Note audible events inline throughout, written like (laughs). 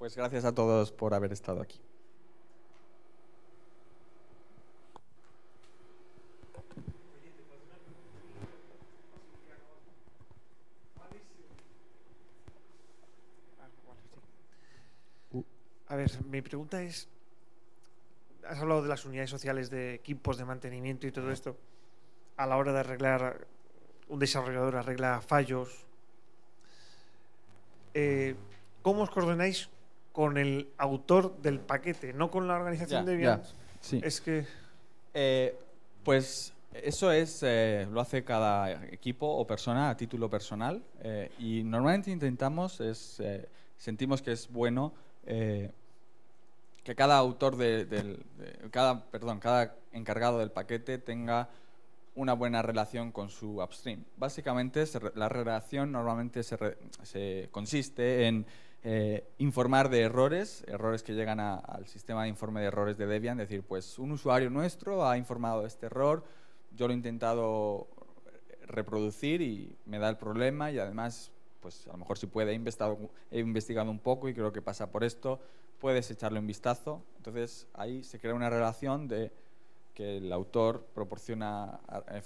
Pues gracias a todos por haber estado aquí. A ver, mi pregunta es, has hablado de las unidades sociales de equipos de mantenimiento y todo esto. A la hora de arreglar, un desarrollador arregla fallos. Eh, ¿Cómo os coordináis con el autor del paquete, no con la organización de viajes. Es que. Eh, pues eso es, eh, lo hace cada equipo o persona a título personal eh, y normalmente intentamos, es, sentimos que es bueno que cada autor de, cada, perdón, cada encargado del paquete tenga una buena relación con su upstream. Básicamente la relación normalmente se consiste en eh, informar de errores, errores que llegan al sistema de informe de errores de Debian, decir, pues un usuario nuestro ha informado de este error, yo lo he intentado reproducir y me da el problema y además, pues a lo mejor si puede, he investigado, he investigado un poco y creo que pasa por esto, puedes echarle un vistazo. Entonces ahí se crea una relación de que el autor proporciona eh,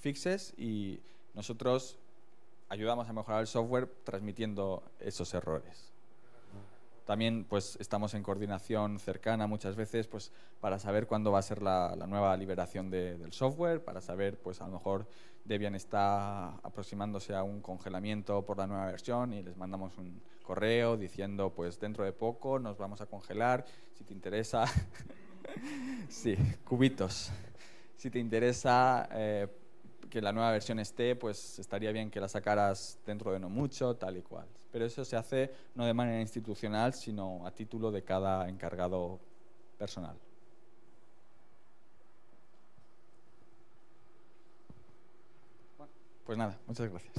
fixes y nosotros ayudamos a mejorar el software transmitiendo esos errores. También pues, estamos en coordinación cercana muchas veces pues, para saber cuándo va a ser la, nueva liberación del software, para saber, pues a lo mejor Debian está aproximándose a un congelamiento por la nueva versión y les mandamos un correo diciendo, pues dentro de poco nos vamos a congelar, si te interesa, (laughs) sí, cubitos, si te interesa... Eh, que la nueva versión esté, pues estaría bien que la sacaras dentro de no mucho, tal y cual. Pero eso se hace no de manera institucional, sino a título de cada encargado personal. pues nada, muchas gracias.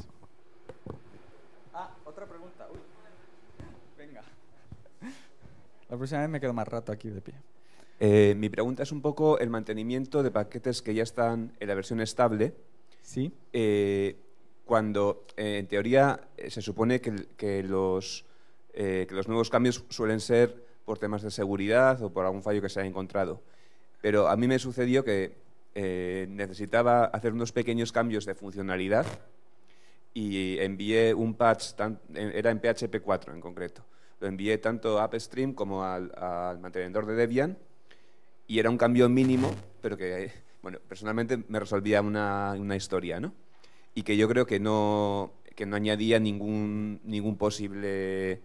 Ah, otra pregunta. Venga. La próxima vez me quedo más rato aquí de pie. Eh, mi pregunta es un poco el mantenimiento de paquetes que ya están en la versión estable, Sí. Eh, cuando, eh, en teoría, eh, se supone que, los, nuevos cambios suelen ser por temas de seguridad o por algún fallo que se ha encontrado. Pero a mí me sucedió que necesitaba hacer unos pequeños cambios de funcionalidad y envié un patch, era en PHP 4 en concreto. Lo envié tanto a upstream como al, mantenedor de Debian y era un cambio mínimo, pero que bueno, personalmente me resolvía una, historia, ¿no? Y que yo creo que no, no añadía ningún, ningún posible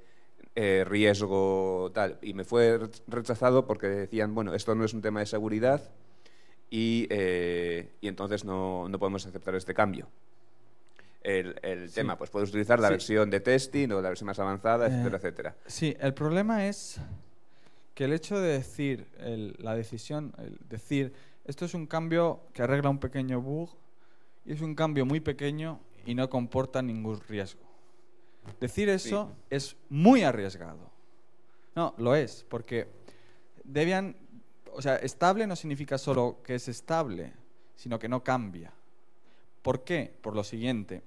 eh, riesgo tal. Y me fue rechazado porque decían, bueno, esto no es un tema de seguridad y, eh, entonces no, podemos aceptar este cambio. El, tema, pues puedes utilizar la versión de testing o la versión más avanzada, eh, etcétera, etcétera. Sí, el problema es que el hecho de decir, la decisión, el decir esto es un cambio que arregla un pequeño bug y es un cambio muy pequeño y no comporta ningún riesgo. Decir eso es muy arriesgado. No, lo es, porque Debian, o sea, estable no significa solo que es estable, sino que no cambia. ¿Por qué? Por lo siguiente.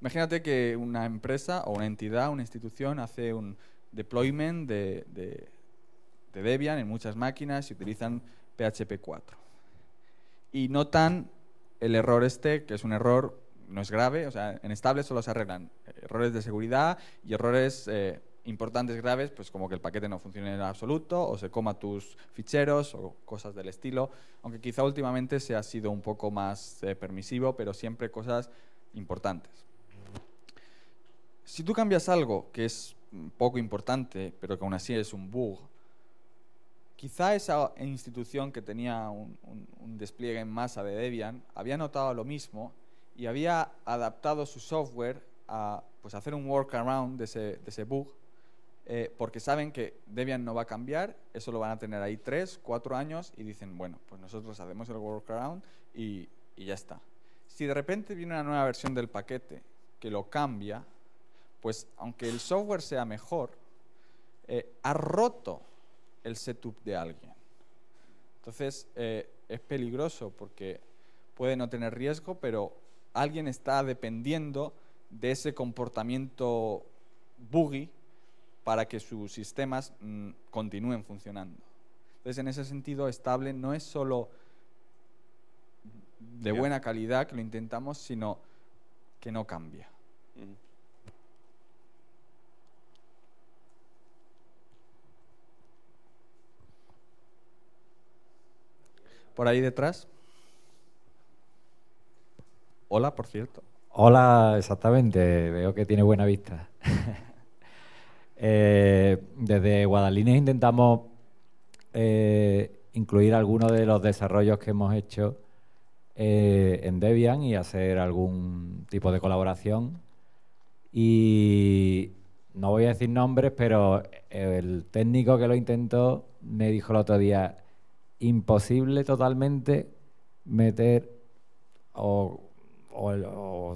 Imagínate que una empresa o una entidad, una institución hace un deployment de Debian en muchas máquinas y utilizan PHP 4. Y notan el error este, que es un error, no es grave, o sea, en estable solo se arreglan eh, errores de seguridad y errores eh, importantes graves, pues como que el paquete no funcione en absoluto o se coma tus ficheros o cosas del estilo, aunque quizá últimamente se ha sido un poco más eh, permisivo, pero siempre cosas importantes. Si tú cambias algo que es mm, poco importante, pero que aún así es un bug, Quizá esa institución que tenía un, despliegue en masa de Debian había notado lo mismo y había adaptado su software a pues, hacer un workaround de ese, bug, eh, porque saben que Debian no va a cambiar, eso lo van a tener ahí tres, cuatro años y dicen, bueno, pues nosotros hacemos el workaround y, ya está. Si de repente viene una nueva versión del paquete que lo cambia, pues aunque el software sea mejor, eh, ha roto el setup de alguien. Entonces, eh, es peligroso porque puede no tener riesgo, pero alguien está dependiendo de ese comportamiento buggy para que sus sistemas mm, continúen funcionando. Entonces, en ese sentido, estable no es solo de buena calidad que lo intentamos, sino que no cambia. por ahí detrás. Hola, por cierto. Hola, exactamente. Veo que tiene buena vista. (laughs) Eh, desde Guadalines intentamos eh, incluir algunos de los desarrollos que hemos hecho eh, en Debian y hacer algún tipo de colaboración. Y no voy a decir nombres, pero el técnico que lo intentó me dijo el otro día, imposible totalmente meter o,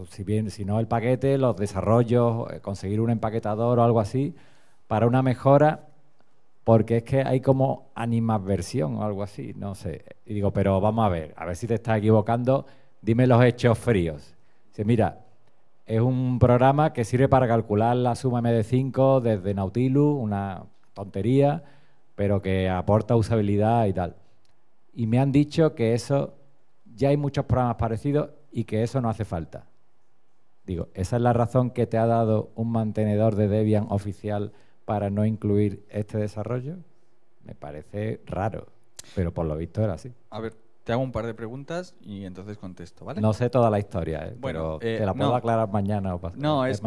si bien si no el paquete, los desarrollos, eh, conseguir un empaquetador o algo así para una mejora, porque es que hay como animadversión o algo así, no sé. Y digo, pero vamos a ver, a ver si te estás equivocando, dime los hechos fríos. Dice, mira, es un programa que sirve para calcular la suma MD5 desde Nautilus, una tontería, pero que aporta usabilidad y tal y me han dicho que eso, ya hay muchos programas parecidos y que eso no hace falta. Digo, ¿esa es la razón que te ha dado un mantenedor de Debian oficial para no incluir este desarrollo? Me parece raro, pero por lo visto era así. A ver, te hago un par de preguntas y entonces contesto, ¿vale? No sé toda la historia, eh, bueno, pero eh, te la puedo aclarar mañana o pasado. No, eh, es,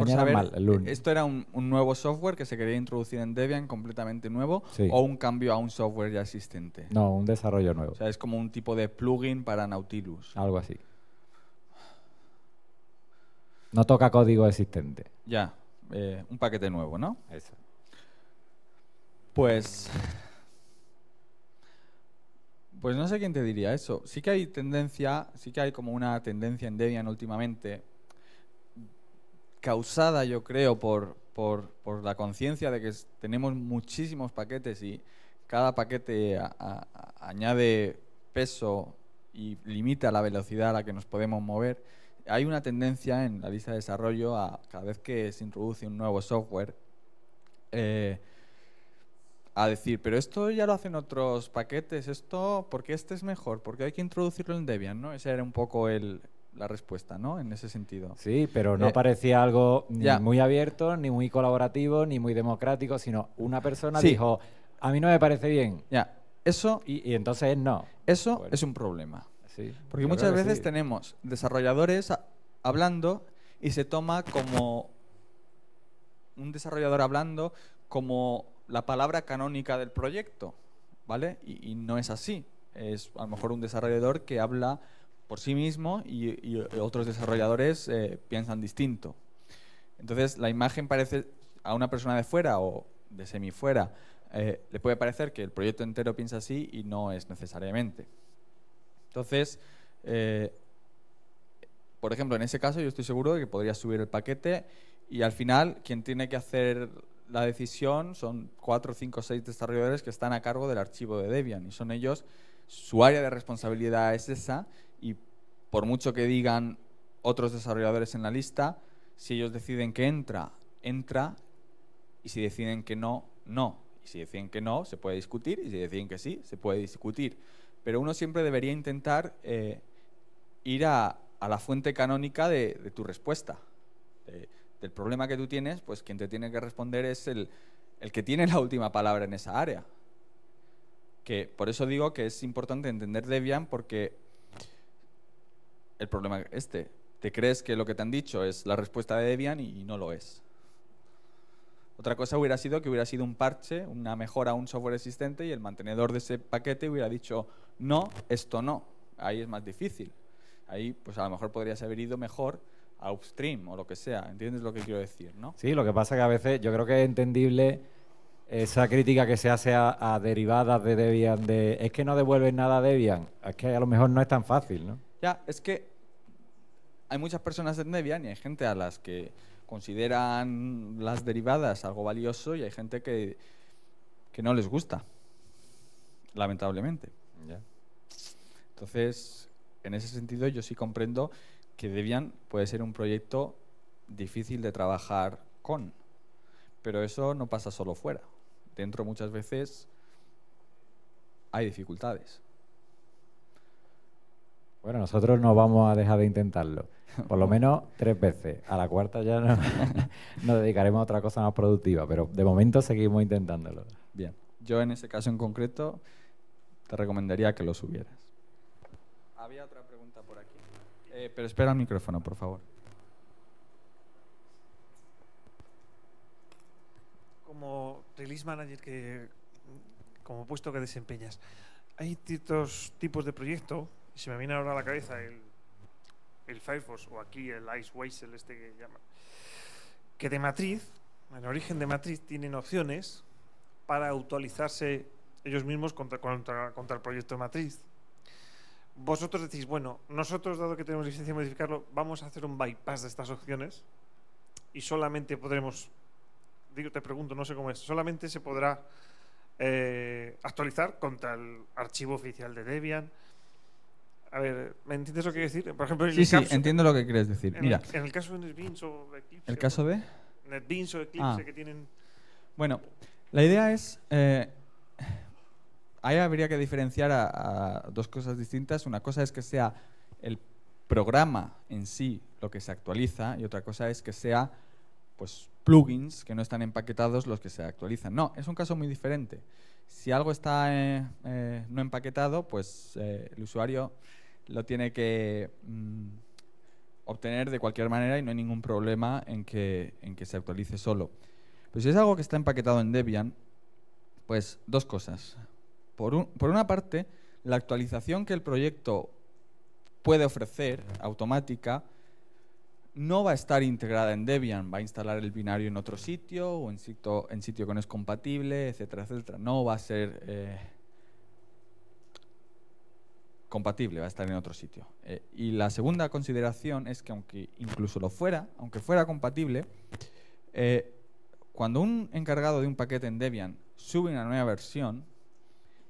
esto era un, nuevo software que se quería introducir en Debian completamente nuevo o un cambio a un software ya existente. No, un desarrollo nuevo. O sea, es como un tipo de plugin para Nautilus. Algo así. No toca código existente. Ya, un paquete nuevo, ¿no? Eso. Pues... Pues no sé quién te diría eso. Sí que hay tendencia, sí que hay como una tendencia en Debian últimamente, causada yo creo por, la conciencia de que tenemos muchísimos paquetes y cada paquete añade peso y limita la velocidad a la que nos podemos mover. Hay una tendencia en la lista de desarrollo a cada vez que se introduce un nuevo software, eh, a decir, pero esto ya lo hacen otros paquetes, esto, porque este es mejor? porque hay que introducirlo en Debian? ¿no? Esa era un poco el, la respuesta, ¿no? En ese sentido. Sí, pero no eh, parecía algo ni muy abierto, ni muy colaborativo, ni muy democrático, sino una persona dijo, a mí no me parece bien. Ya, eso... Y, entonces no. Eso es un problema. Sí, Porque muchas veces tenemos desarrolladores hablando y se toma como un desarrollador hablando como la palabra canónica del proyecto, ¿vale? Y, no es así. Es a lo mejor un desarrollador que habla por sí mismo y, otros desarrolladores eh, piensan distinto. Entonces, la imagen parece a una persona de fuera o de semifuera, fuera eh, le puede parecer que el proyecto entero piensa así y no es necesariamente. Entonces, eh, por ejemplo, en ese caso yo estoy seguro de que podría subir el paquete y al final quien tiene que hacer la decisión son cuatro, cinco, seis desarrolladores que están a cargo del archivo de Debian y son ellos, su área de responsabilidad es esa y por mucho que digan otros desarrolladores en la lista, si ellos deciden que entra, entra y si deciden que no, no. Y si deciden que no, se puede discutir y si deciden que sí, se puede discutir. Pero uno siempre debería intentar eh, ir a, la fuente canónica de, tu respuesta del problema que tú tienes, pues quien te tiene que responder es el, que tiene la última palabra en esa área. Que por eso digo que es importante entender Debian porque el problema es este. Te crees que lo que te han dicho es la respuesta de Debian y no lo es. Otra cosa hubiera sido que hubiera sido un parche, una mejora a un software existente y el mantenedor de ese paquete hubiera dicho, no, esto no. Ahí es más difícil. Ahí pues a lo mejor podrías haber ido mejor upstream o lo que sea. ¿Entiendes lo que quiero decir, no? Sí, lo que pasa que a veces yo creo que es entendible esa crítica que se hace a, derivadas de Debian de es que no devuelven nada a Debian. Es que a lo mejor no es tan fácil, ¿no? Ya, es que hay muchas personas en Debian y hay gente a las que consideran las derivadas algo valioso y hay gente que, que no les gusta, lamentablemente. Entonces, en ese sentido yo sí comprendo que Debian puede ser un proyecto difícil de trabajar con, pero eso no pasa solo fuera. Dentro muchas veces hay dificultades. Bueno, nosotros no vamos a dejar de intentarlo. Por lo (laughs) menos tres veces. A la cuarta ya (laughs) nos dedicaremos a otra cosa más productiva, pero de momento seguimos intentándolo. Bien. Yo en ese caso en concreto te recomendaría que lo subieras. Había otra pregunta por aquí. Eh, pero espera el micrófono, por favor. Como release manager, que, como puesto que desempeñas, hay ciertos tipos de proyecto. Y se me viene ahora a la cabeza el, el Firefox o aquí el Ice Weasel, este que llaman, que de matriz, en origen de matriz, tienen opciones para actualizarse ellos mismos contra, contra, contra el proyecto de matriz vosotros decís, bueno, nosotros, dado que tenemos licencia de modificarlo, vamos a hacer un bypass de estas opciones y solamente podremos, digo, te pregunto, no sé cómo es, solamente se podrá eh, actualizar contra el archivo oficial de Debian. A ver, ¿me entiendes lo que quiero decir? Por ejemplo, sí, sí, entiendo lo que quieres decir. En Mira. El, en el caso de NetBeans o Eclipse. ¿El caso de? NetBeans o Eclipse ah. que tienen. Bueno, la idea es. Eh, ahí habría que diferenciar a, dos cosas distintas. Una cosa es que sea el programa en sí lo que se actualiza y otra cosa es que sea pues plugins que no están empaquetados los que se actualizan. No, es un caso muy diferente. Si algo está eh, eh, no empaquetado, pues eh, el usuario lo tiene que mm, obtener de cualquier manera y no hay ningún problema en que, en que se actualice solo. Pero si es algo que está empaquetado en Debian, pues dos cosas. Por, una parte, la actualización que el proyecto puede ofrecer automática no va a estar integrada en Debian, va a instalar el binario en otro sitio o en sitio, en sitio que no es compatible, etcétera, etcétera. No va a ser eh, compatible, va a estar en otro sitio. Eh, y la segunda consideración es que aunque incluso lo fuera, aunque fuera compatible, eh, cuando un encargado de un paquete en Debian sube una nueva versión,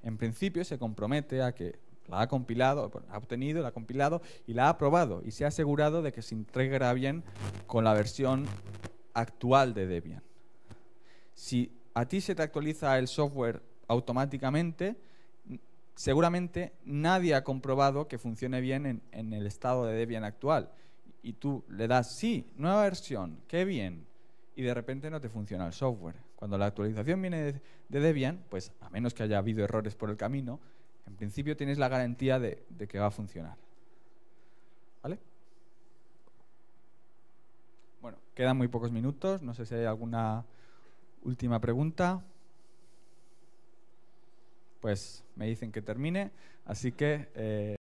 en principio se compromete a que la ha compilado, ha obtenido, la ha compilado y la ha aprobado y se ha asegurado de que se integra bien con la versión actual de Debian. Si a ti se te actualiza el software automáticamente, seguramente nadie ha comprobado que funcione bien en el estado de Debian actual. Y tú le das, sí, nueva versión, qué bien, y de repente no te funciona el software. Cuando la actualización viene de, Debian, pues a menos que haya habido errores por el camino, en principio tienes la garantía de, que va a funcionar. ¿Vale? Bueno, quedan muy pocos minutos. No sé si hay alguna última pregunta. Pues me dicen que termine, así que... Eh,